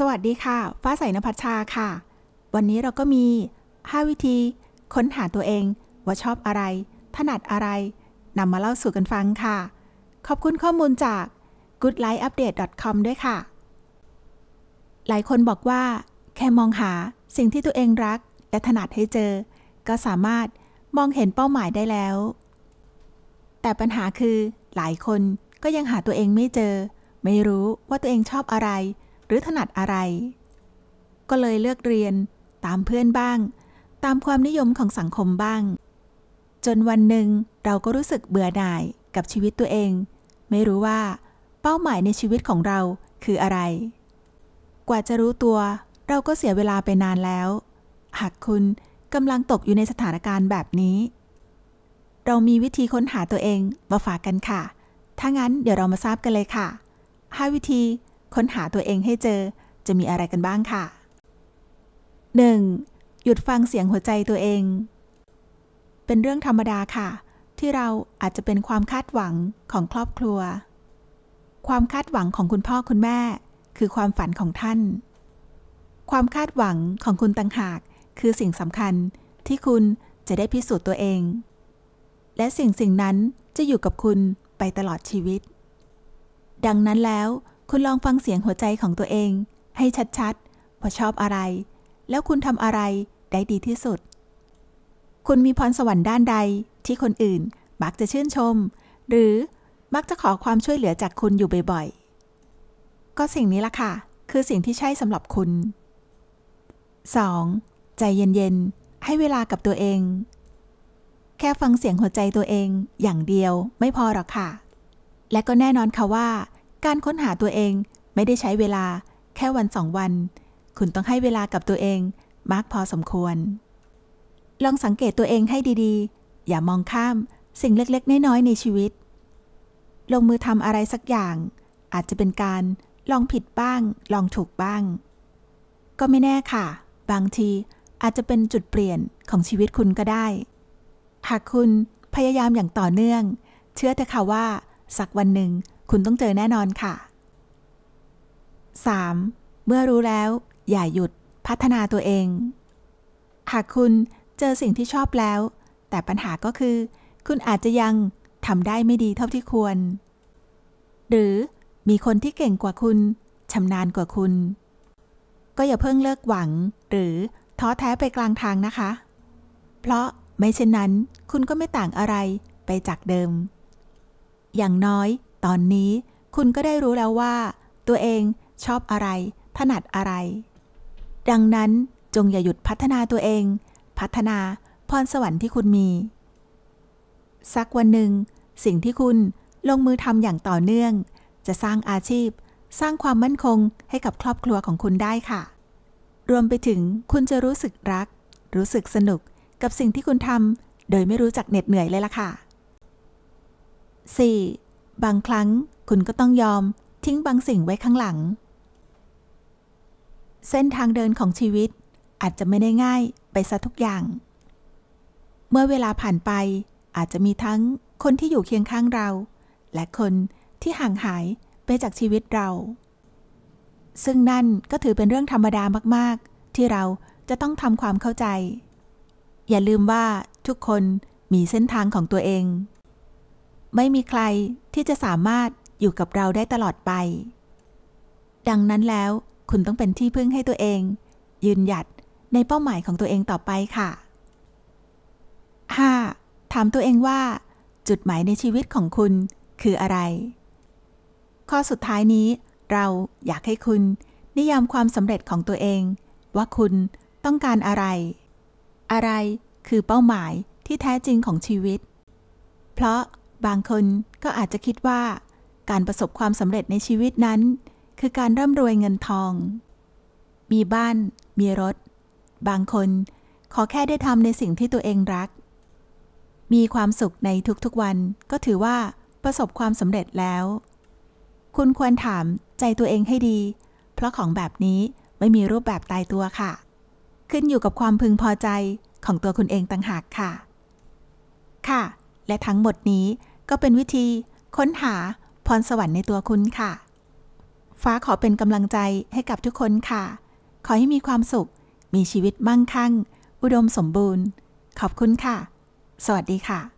สวัสดีค่ะ ฟ้าใสนภัชชาค่ะ วันนี้เราก็มี 5 วิธี ค้นหาตัวเองว่าชอบอะไร ถนัดอะไร นำมาเล่าสู่กันฟังค่ะ ขอบคุณข้อมูลจาก goodlifeupdate.com ด้วยค่ะ หลายคนบอกว่า แค่มองหาสิ่งที่ตัวเองรัก และถนัดให้เจอ ก็สามารถมองเห็นเป้าหมายได้แล้ว แต่ปัญหาคือหลายคนก็ยังหาตัวเองไม่เจอ ไม่รู้ว่าตัวเองชอบอะไรหรือถนัดอะไรก็เลยเลือกเรียนตามเพื่อนบ้าง ตามความนิยมของสังคมบ้าง จนวันหนึ่งเราก็รู้สึกเบื่อหน่ายกับชีวิตตัวเอง ไม่รู้ว่าเป้าหมายในชีวิตของเราคืออะไรกว่าจะรู้ตัวเราก็เสียเวลาไปนานแล้ว หากคุณกำลังตกอยู่ในสถานการณ์แบบนี้ เรามีวิธีค้นหาตัวเองมาฝากกันค่ะ ถ้างั้นเดี๋ยวเรามาทราบกันเลยค่ะ5วิธีค้นหาตัวเองให้เจอจะมีอะไรกันบ้างค่ะ 1. หยุดฟังเสียงหัวใจตัวเอง เป็นเรื่องธรรมดาค่ะ ที่เราอาจจะเป็นความคาดหวังของครอบครัว ความคาดหวังของคุณพ่อ คุณแม่คือความฝันของท่าน ความคาดหวังของคุณต่างหาก คือสิ่งสำคัญที่คุณจะได้พิสูจน์ตัวเอง และสิ่งสิ่งนั้นจะอยู่กับคุณไปตลอดชีวิต ดังนั้นแล้วคุณลองฟังเสียงหัวใจของตัวเอง ให้ชัดๆว่าชอบอะไร แล้วคุณทำอะไรได้ดีที่สุด คุณมีพรสวรรค์ด้านใดที่คนอื่นมักจะชื่นชม หรือมักจะขอความช่วยเหลือจากคุณอยู่บ่อยๆ ก็สิ่งนี้ล่ะค่ะ คือสิ่งที่ใช่สำหรับคุณ 2. ใจเย็นๆ ให้เวลากับตัวเอง แค่ฟังเสียงหัวใจตัวเองอย่างเดียวไม่พอหรอกค่ะ และก็แน่นอนค่ะว่าการค้นหาตัวเองไม่ได้ใช้เวลาแค่วันสองวัน คุณต้องให้เวลากับตัวเองมากพอสมควร ลองสังเกตตัวเองให้ดีๆ อย่ามองข้ามสิ่งเล็กๆ น้อยๆ ในชีวิต ลงมือทำอะไรสักอย่าง อาจจะเป็นการลองผิดบ้าง ลองถูกบ้าง ก็ไม่แน่ค่ะ บางทีอาจจะเป็นจุดเปลี่ยนของชีวิตคุณก็ได้ หากคุณพยายามอย่างต่อเนื่อง เชื่อเถอะค่ะว่า สักวันหนึ่งคุณต้องเจอแน่นอนค่ะ 3. เมื่อรู้แล้วอย่าหยุดพัฒนาตัวเอง หากคุณเจอสิ่งที่ชอบแล้ว แต่ปัญหาก็คือ คุณอาจจะยังทำได้ไม่ดีเท่าที่ควร หรือมีคนที่เก่งกว่าคุณชำนาญกว่าคุณ ก็อย่าเพิ่งเลิกหวังหรือท้อแท้ไปกลางทางนะคะ เพราะไม่เช่นนั้นคุณก็ไม่ต่างอะไรไปจากเดิม อย่างน้อยตอนนี้คุณก็ได้รู้แล้วว่า ตัวเองชอบอะไรถนัดอะไร ดังนั้นจงอย่าหยุดพัฒนาตัวเอง พัฒนา พรสวรรค์ที่คุณมี สักวันหนึ่งสิ่งที่คุณลงมือทำอย่างต่อเนื่อง จะสร้างอาชีพ สร้างความมั่นคงให้กับครอบครัวของคุณได้ค่ะ รวมไปถึงคุณจะรู้สึกรัก รู้สึกสนุกกับสิ่งที่คุณทำโดยไม่รู้จักเหน็ดเหนื่อยเลยล่ะค่ะ 4. บางครั้งคุณก็ต้องยอมทิ้งบางสิ่งไว้ข้างหลัง เส้นทางเดินของชีวิตอาจจะไม่ได้ง่ายไปซะทุกอย่าง เมื่อเวลาผ่านไปอาจจะมีทั้งคนที่อยู่เคียงข้างเรา และคนที่ห่างหายไปจากชีวิตเรา ซึ่งนั่นก็ถือเป็นเรื่องธรรมดามากๆ ที่เราจะต้องทำความเข้าใจ อย่าลืมว่าทุกคนมีเส้นทางของตัวเองไม่มีใครที่จะสามารถอยู่กับเราได้ตลอดไป ดังนั้นแล้ว คุณต้องเป็นที่พึ่งให้ตัวเอง ยืนหยัดในเป้าหมายของตัวเองต่อไปค่ะ 5. ถามตัวเองว่า จุดหมายในชีวิตของคุณคืออะไร ข้อสุดท้ายนี้ เราอยากให้คุณนิยามความสำเร็จของตัวเองว่าคุณต้องการอะไร อะไรคือเป้าหมายที่แท้จริงของชีวิต เพราะบางคนก็อาจจะคิดว่า การประสบความสำเร็จในชีวิตนั้น คือการร่ำรวยเงินทอง มีบ้าน มีรถ บางคนขอแค่ได้ทำในสิ่งที่ตัวเองรัก มีความสุขในทุกๆวันก็ถือว่าประสบความสำเร็จแล้ว คุณควรถามใจตัวเองให้ดี เพราะของแบบนี้ไม่มีรูปแบบตายตัวค่ะ ขึ้นอยู่กับความพึงพอใจของตัวคุณเองต่างหากค่ะ ค่ะและทั้งหมดนี้ก็เป็นวิธีค้นหาพรสวรรค์ในตัวคุณค่ะ ฟ้าขอเป็นกำลังใจให้กับทุกคนค่ะ ขอให้มีความสุข มีชีวิตมั่งคั่ง อุดมสมบูรณ์ ขอบคุณค่ะ สวัสดีค่ะ